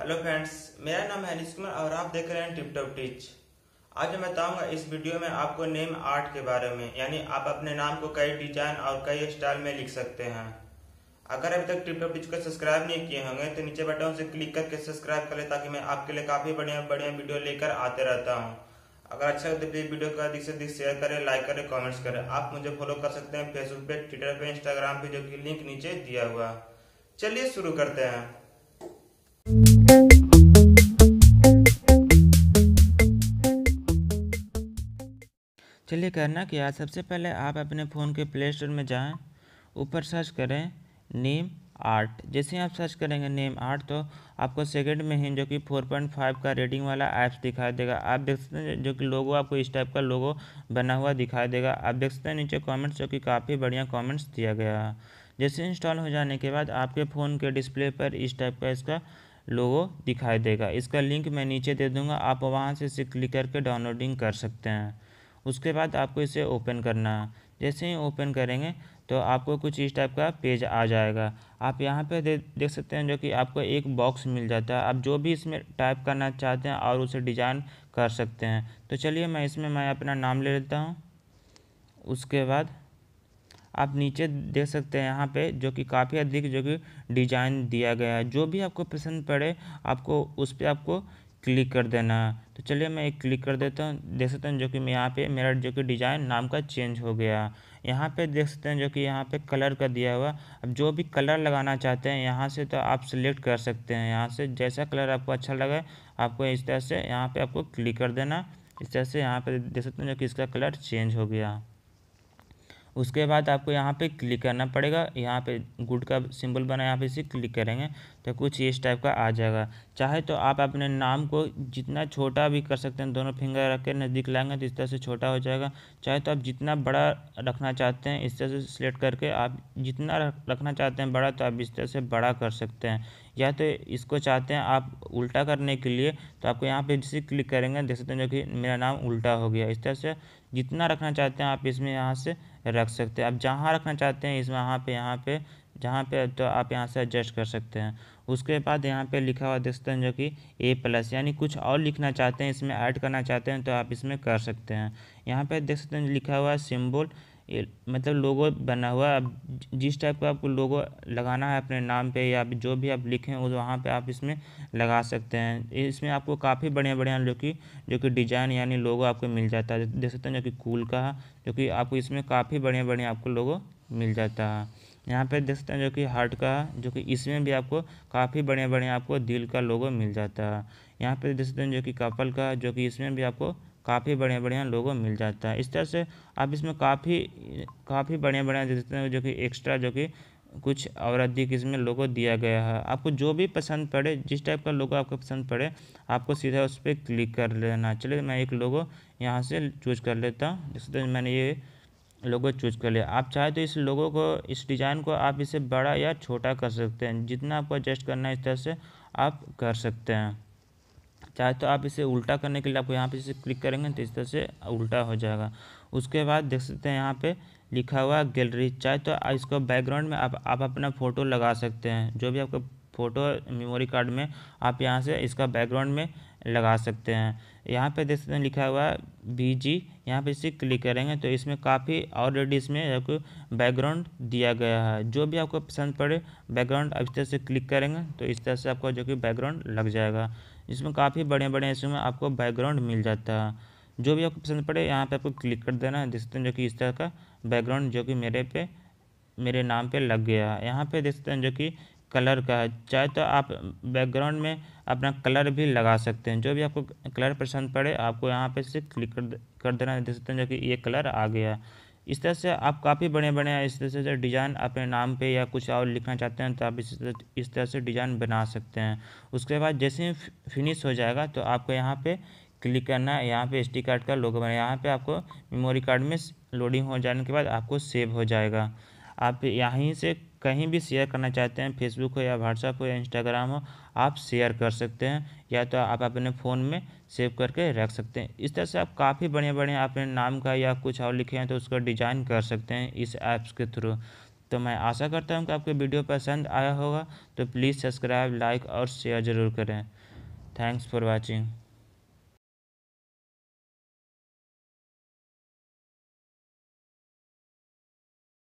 hello friends मेरा नाम है अनिश कुमार और आप देख रहे हैं टिपटॉप टिच आज मैं बताऊंगा इस वीडियो में आपको नेम आर्ट के बारे में यानी आप अपने नाम को कई डिजाइन और कई स्टाइल में लिख सकते हैं अगर अभी तक टिपटॉप टिच को सब्सक्राइब नहीं किए होंगे तो नीचे बटन से क्लिक करके सब्सक्राइब कर ले ताकि मैं आपके लिए काफी बढ़िया बढ़िया वीडियो लेकर आते रहता हूँ अगर अच्छा है तो वीडियो को अधिक से अधिक शेयर करें लाइक करें कॉमेंट्स करें आप मुझे फॉलो कर सकते हैं फेसबुक पे ट्विटर पे इंस्टाग्राम पे जो कि लिंक नीचे दिया हुआ चलिए शुरू करते हैं चलिए करना क्या सबसे पहले आप अपने फ़ोन के प्ले स्टोर में जाएं ऊपर सर्च करें नेम आर्ट जैसे आप सर्च करेंगे नेम आर्ट तो आपको सेकंड में ही जो कि 4.5 का रेटिंग वाला ऐप्स दिखाई देगा आप देख सकते हैं जो कि लोगो आपको इस टाइप का लोगो बना हुआ दिखाई देगा आप देख सकते हैं नीचे कमेंट्स जो कि काफ़ी बढ़िया कमेंट्स दिया गया है जैसे इंस्टॉल हो जाने के बाद आपके फ़ोन के डिस्प्ले पर इस टाइप का इसका लोगो दिखाई देगा इसका लिंक मैं नीचे दे दूँगा आप वहाँ से इसे क्लिक करके डाउनलोडिंग कर सकते हैं उसके बाद आपको इसे ओपन करना है जैसे ही ओपन करेंगे तो आपको कुछ इस टाइप का पेज आ जाएगा आप यहाँ पे दे, देख सकते हैं जो कि आपको एक बॉक्स मिल जाता है आप जो भी इसमें टाइप करना चाहते हैं और उसे डिजाइन कर सकते हैं तो चलिए मैं इसमें मैं अपना नाम ले लेता हूँ उसके बाद आप नीचे देख सकते हैं यहाँ पे जो कि काफ़ी अधिक जो कि डिजाइन दिया गया है जो भी आपको पसंद पड़े आपको उस पर आपको क्लिक कर देना तो चलिए मैं एक क्लिक कर देता हूँ देख सकते हैं जो कि मैं यहाँ पे मेरा जो कि डिज़ाइन नाम का चेंज हो गया यहाँ पे देख सकते हैं जो कि यहाँ पे कलर का दिया हुआ अब जो भी कलर लगाना चाहते हैं यहाँ से तो आप सिलेक्ट कर सकते हैं यहाँ से जैसा कलर आपको अच्छा लगे आपको इस तरह से यहाँ पर आपको क्लिक कर देना इस तरह से यहाँ पर देख सकते हैं जो कि इसका कलर चेंज हो गया उसके बाद आपको यहाँ पे क्लिक करना पड़ेगा यहाँ पे गुड का सिंबल बना यहाँ पे इसे क्लिक करेंगे तो कुछ इस टाइप का आ जाएगा चाहे तो आप अपने नाम को जितना छोटा भी कर सकते हैं दोनों फिंगर रख के नज़दीक लाएंगे तो इस तरह से छोटा हो जाएगा चाहे तो आप जितना बड़ा रखना चाहते हैं इस तरह से सिलेक्ट करके आप जितना रखना चाहते हैं बड़ा तो आप इस तरह से बड़ा कर सकते हैं या तो इसको चाहते हैं आप उल्टा करने के लिए तो आपको यहाँ पे जैसे क्लिक करेंगे देख सकते हैं जो कि मेरा नाम उल्टा हो गया इस तरह से जितना रखना चाहते हैं आप इसमें यहाँ से रख सकते हैं आप जहाँ रखना चाहते हैं इसमें यहाँ पे यहाँ पे जहाँ पे तो आप यहाँ से एडजस्ट कर सकते हैं उसके बाद यहाँ पे लिखा हुआ देख सकते हैं जो कि ए प्लस यानी कुछ और लिखना चाहते हैं इसमें ऐड करना चाहते हैं तो आप इसमें कर सकते हैं यहाँ पे देख सकते हैं लिखा हुआ सिम्बल ये मतलब लोगो बना हुआ अब जिस टाइप का आपको लोगो लगाना है अपने नाम पे या जो भी आप लिखें वो वहाँ पे आप इसमें लगा सकते हैं इसमें आपको काफ़ी बढ़िया बढ़िया जो कि जो कि डिज़ाइन यानी लोगो आपको मिल जाता है देख सकते हैं जो कि कूल का है जो कि आपको इसमें काफ़ी बढ़िया बढ़िया आपको लोगो मिल जाता है यहाँ पे देख सकते हैं जो कि हार्ट का जो कि इसमें भी आपको काफ़ी बढ़िया बढ़िया आपको दिल का लोगो मिल जाता है यहाँ पे देख सकते हैं जो कि कपल का जो कि इसमें भी आपको काफ़ी बढ़िया बढ़िया लोगो मिल जाता है इस तरह से आप इसमें काफ़ी काफ़ी बढ़िया बढ़िया हैं जो कि एक्स्ट्रा जो कि कुछ और अधिक इसमें लोगो दिया गया है आपको जो भी पसंद पड़े जिस टाइप का लोगो आपको पसंद पड़े आपको सीधा उस पर क्लिक कर लेना चलिए मैं एक लोगो यहाँ से चूज कर लेता हूँ जिस तरह तो मैंने ये लोगो चूज कर लिया आप चाहे तो इस लोगो को इस डिज़ाइन को आप इसे बड़ा या छोटा कर सकते हैं जितना आपको एडजस्ट करना है इस तरह से आप कर सकते हैं चाहे तो आप इसे उल्टा करने के लिए आपको यहाँ पे इसे क्लिक करेंगे तो इस तरह से उल्टा हो जाएगा उसके बाद देख सकते हैं यहाँ पे लिखा हुआ गैलरी चाहे तो इसको बैकग्राउंड में आप आप अपना फ़ोटो लगा सकते हैं जो भी आपका फ़ोटो मेमोरी कार्ड में आप यहाँ से इसका बैकग्राउंड में लगा सकते हैं यहाँ पे देख सकते हैं लिखा हुआ है बी जी यहाँ पर इसे क्लिक करेंगे तो इसमें काफ़ी ऑलरेडी इसमें आपको बैकग्राउंड दिया गया है जो भी आपको पसंद पड़े बैकग्राउंड अब इस तरह से क्लिक करेंगे तो इस तरह से आपको जो कि बैकग्राउंड लग जाएगा इसमें काफ़ी बड़े बड़े इसमें आपको बैकग्राउंड मिल जाता है जो भी आपको पसंद पड़े यहाँ पर आपको क्लिक कर देना है देख सकते हैं जो कि इस तरह का बैकग्राउंड जो कि मेरे पे मेरे नाम पे लग गया है यहाँ पर देख सकते हैं जो कि कलर का है चाहे तो आप बैकग्राउंड में अपना कलर भी लगा सकते हैं जो भी आपको कलर पसंद पड़े आपको यहाँ पे से क्लिक कर कर देना देख सकते हैं जो कि ये कलर आ गया इस तरह से आप काफ़ी बड़े बड़े इस तरह से डिज़ाइन अपने नाम पे या कुछ और लिखना चाहते हैं तो आप इस इस तरह से डिज़ाइन बना सकते हैं उसके बाद जैसे ही फिनिश हो जाएगा तो आपको यहाँ पर क्लिक करना है यहाँ पर एस कार्ड का लोगो बना यहाँ पर आपको मेमोरी कार्ड में लोडिंग हो जाने के बाद आपको सेव हो जाएगा आप यहीं से कहीं भी शेयर करना चाहते हैं फेसबुक हो या व्हाट्सअप हो या इंस्टाग्राम हो आप शेयर कर सकते हैं या तो आप अपने फ़ोन में सेव करके रख सकते हैं इस तरह से आप काफ़ी बढ़िया बढ़िया अपने नाम का या कुछ और लिखे हैं तो उसका डिज़ाइन कर सकते हैं इस ऐप्स के थ्रू तो मैं आशा करता हूँ कि आपके वीडियो पसंद आया होगा तो प्लीज़ सब्सक्राइब लाइक और शेयर ज़रूर करें थैंक्स फॉर वॉचिंग